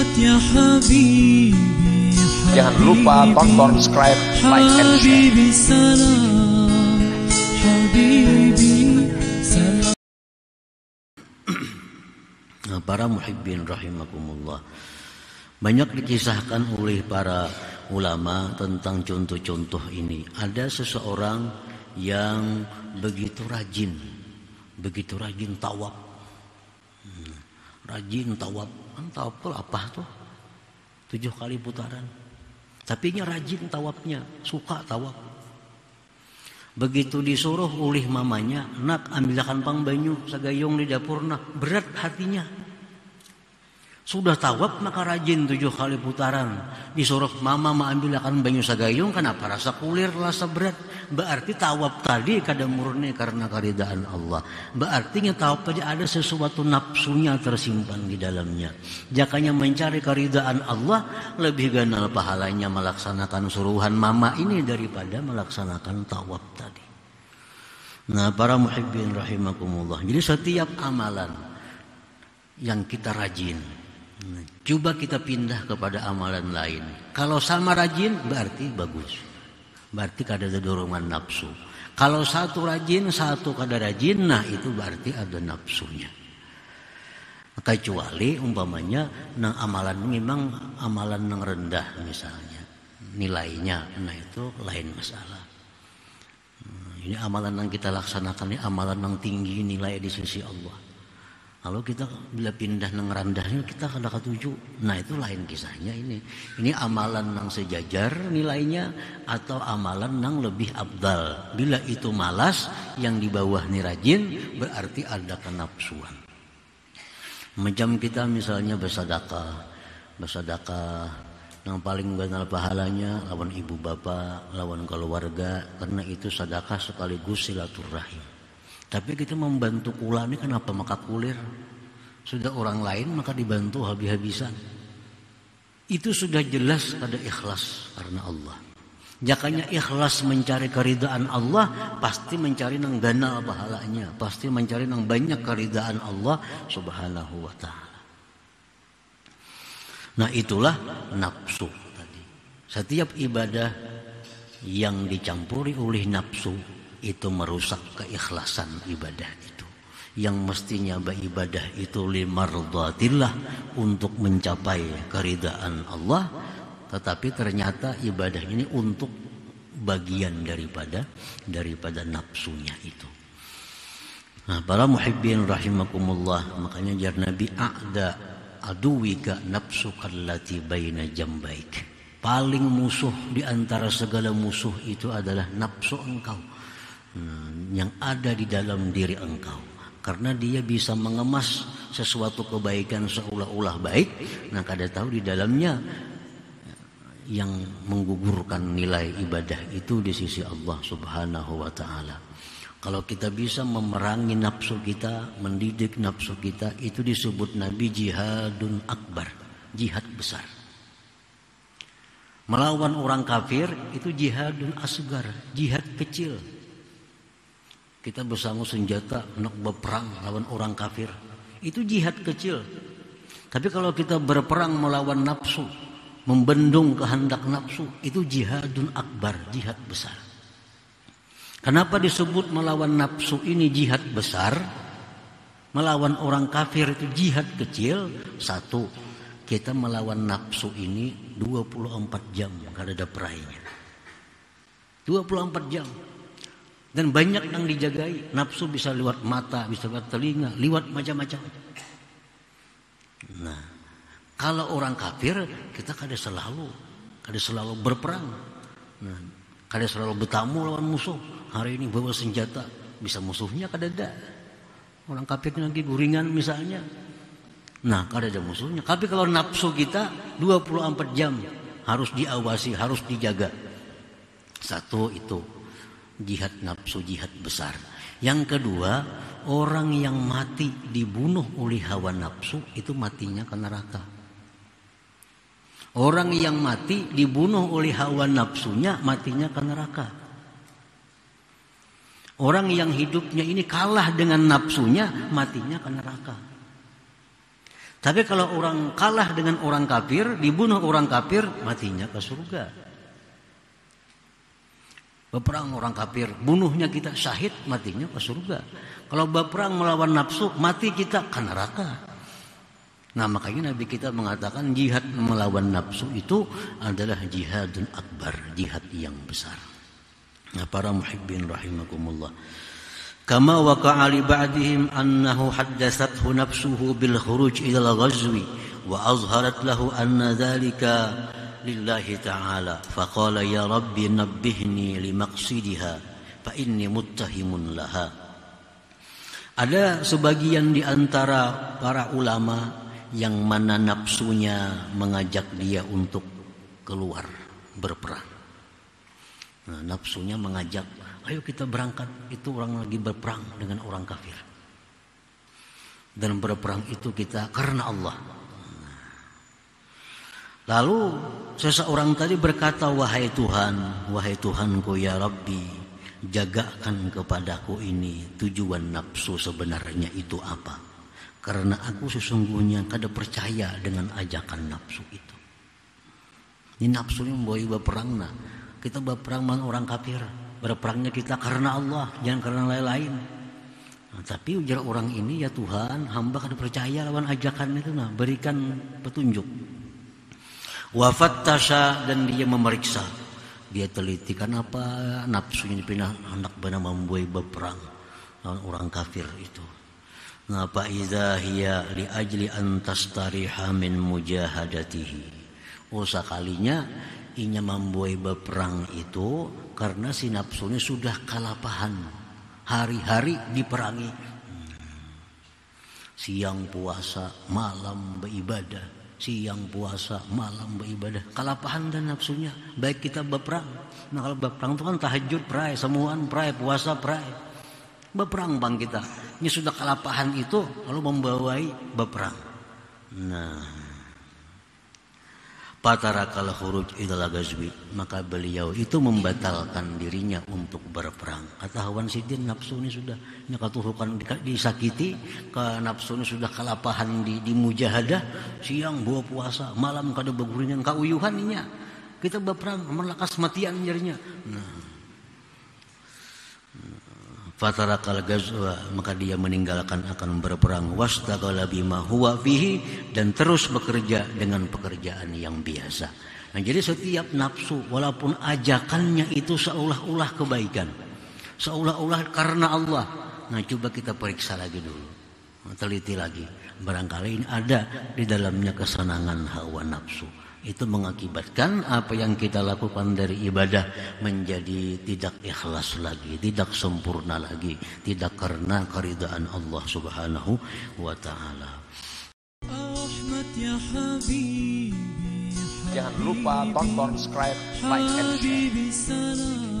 Ya Jangan lupa tonton, subscribe, like, and share. Nah, para muhibbin rahimakumullah. Banyak dikisahkan oleh para ulama tentang contoh-contoh ini. Ada seseorang yang begitu rajin, begitu rajin tawab. Hmm, rajin tawab tawaf apa tuh tujuh kali putaran tapi nya rajin tawafnya suka tawaf begitu disuruh oleh mamanya nak ambilkan pang banyu sagayung di dapur nak berat hatinya sudah tawab maka rajin tujuh kali putaran. Disuruh mama ambil akan banyu sagayung kenapa rasa kulir rasa berat. Berarti tawab tadi kada murni karena keridaan Allah. Berarti tawab tadi ada sesuatu nafsunya tersimpan di dalamnya. Jakanya mencari keridaan Allah lebih ganal pahalanya melaksanakan suruhan mama ini daripada melaksanakan tawab tadi. Nah para muhibbin rahimakumullah. Jadi setiap amalan yang kita rajin, Coba kita pindah kepada amalan lain. Kalau sama rajin berarti bagus. Berarti ada dorongan nafsu. Kalau satu rajin, satu kada rajin, nah itu berarti ada nafsunya. Kecuali umpamanya nang amalan memang amalan yang rendah misalnya nilainya, nah itu lain masalah. Hmm, ini amalan yang kita laksanakan ini amalan yang tinggi nilai di sisi Allah. Kalau kita bila pindah nang randahnya kita kada katuju. Nah itu lain kisahnya ini. Ini amalan nang sejajar nilainya atau amalan nang lebih abdal. Bila itu malas yang di bawah ni rajin berarti ada kenapsuan. Macam kita misalnya bersedekah, bersedekah yang paling banal pahalanya lawan ibu bapak, lawan keluarga karena itu sedekah sekaligus silaturahim. Tapi kita membantu kula ini kenapa maka kulir? Sudah orang lain maka dibantu habis-habisan. Itu sudah jelas pada ikhlas karena Allah. Jakanya ikhlas mencari keridaan Allah pasti mencari nang dana pahalanya, pasti mencari nang banyak keridaan Allah Subhanahu wa taala. Nah, itulah nafsu tadi. Setiap ibadah yang dicampuri oleh nafsu itu merusak keikhlasan ibadah itu yang mestinya ibadah itu limardatillah untuk mencapai keridaan Allah tetapi ternyata ibadah ini untuk bagian daripada daripada nafsunya itu nah para muhibbin rahimakumullah makanya jar nabi a'da aduwika nafsuka allati baina jambaik paling musuh di antara segala musuh itu adalah nafsu engkau Hmm, yang ada di dalam diri engkau karena dia bisa mengemas sesuatu kebaikan seolah-olah baik nah kada tahu di dalamnya yang menggugurkan nilai ibadah itu di sisi Allah Subhanahu wa taala kalau kita bisa memerangi nafsu kita mendidik nafsu kita itu disebut nabi jihadun akbar jihad besar melawan orang kafir itu jihadun asgar jihad kecil kita bersama senjata nak berperang lawan orang kafir. Itu jihad kecil. Tapi kalau kita berperang melawan nafsu, membendung kehendak nafsu, itu jihadun akbar, jihad besar. Kenapa disebut melawan nafsu ini jihad besar? Melawan orang kafir itu jihad kecil. Satu, kita melawan nafsu ini 24 jam, gak ada perainya. 24 jam. Dan banyak yang dijagai. Nafsu bisa lewat mata, bisa lewat telinga, lewat macam-macam. Nah, kalau orang kafir, kita kada selalu, kada selalu berperang. Nah, kada selalu bertamu lawan musuh. Hari ini bawa senjata, bisa musuhnya kada ada. Orang kafir lagi guringan misalnya. Nah, kada ada musuhnya. Tapi kalau nafsu kita 24 jam harus diawasi, harus dijaga. Satu itu jihad nafsu, jihad besar. Yang kedua, orang yang mati dibunuh oleh hawa nafsu itu matinya ke neraka. Orang yang mati dibunuh oleh hawa nafsunya matinya ke neraka. Orang yang hidupnya ini kalah dengan nafsunya matinya ke neraka. Tapi kalau orang kalah dengan orang kafir, dibunuh orang kafir, matinya ke surga. Berperang orang kafir, bunuhnya kita syahid, matinya ke surga. Kalau berperang melawan nafsu, mati kita ke neraka. Nah makanya Nabi kita mengatakan jihad melawan nafsu itu adalah jihadun akbar, jihad yang besar. Nah para muhibbin rahimakumullah. Kama waqa'a li ba'dihim annahu haddatsathu nafsuhu bil khuruj ila al-ghazwi wa azharat lahu anna dhalika لله تعالى. فقال يا رب نبهني لمقصدها فإني متهم لها ada sebagian di antara para ulama yang mana nafsunya mengajak dia untuk keluar berperang. Nah, nafsunya mengajak, ayo kita berangkat. Itu orang lagi berperang dengan orang kafir. Dan berperang itu kita karena Allah. Nah, lalu Seseorang tadi berkata, "Wahai Tuhan, wahai Tuhanku ya Rabbi, jagakan kepadaku ini." Tujuan nafsu sebenarnya itu apa? Karena aku sesungguhnya kada percaya dengan ajakan nafsu itu. Ini nafsu yang membawa perang nah. Kita berperang dengan orang kafir. Berperangnya kita karena Allah, jangan karena lain-lain. Nah, tapi ujar orang ini, ya Tuhan, hamba kada percaya lawan ajakan itu nah, berikan petunjuk. Wafat tasha dan dia memeriksa. Dia teliti apa nafsunya dipindah anak benar membuai berperang lawan orang kafir itu. Nah, iza idza hiya li ajli an tastariha min mujahadatihi. Oh sekalinya inya membuai berperang itu karena si nafsunya sudah kalapahan. Hari-hari diperangi. Hmm. Siang puasa, malam beribadah siang puasa, malam beribadah. Kalapahan dan nafsunya, baik kita berperang. Nah kalau berperang itu kan tahajud, pray semuaan pray puasa, pray Berperang bang kita. Ini sudah kalapahan itu, lalu membawai berperang. Nah, Patarakal huruj idala gazwi. Maka beliau itu membatalkan dirinya untuk berperang. Kata Hawan Sidin, nafsu ini sudah nyakatuhukan disakiti. Ke nafsu ini sudah kelapahan di, di mujahadah. Siang buah puasa, malam kada begurinan Kauyuhan ini Kita berperang, melakas matian jarinya. Nah, Fatarakal gazwa maka dia meninggalkan akan berperang wastaqala bima huwa fihi dan terus bekerja dengan pekerjaan yang biasa. Nah, jadi setiap nafsu walaupun ajakannya itu seolah-olah kebaikan, seolah-olah karena Allah. Nah, coba kita periksa lagi dulu. Nah, teliti lagi. Barangkali ini ada di dalamnya kesenangan hawa nafsu itu mengakibatkan apa yang kita lakukan dari ibadah menjadi tidak ikhlas lagi, tidak sempurna lagi, tidak karena keridaan Allah Subhanahu wa taala. Ya Jangan lupa tonton, subscribe, like, and share.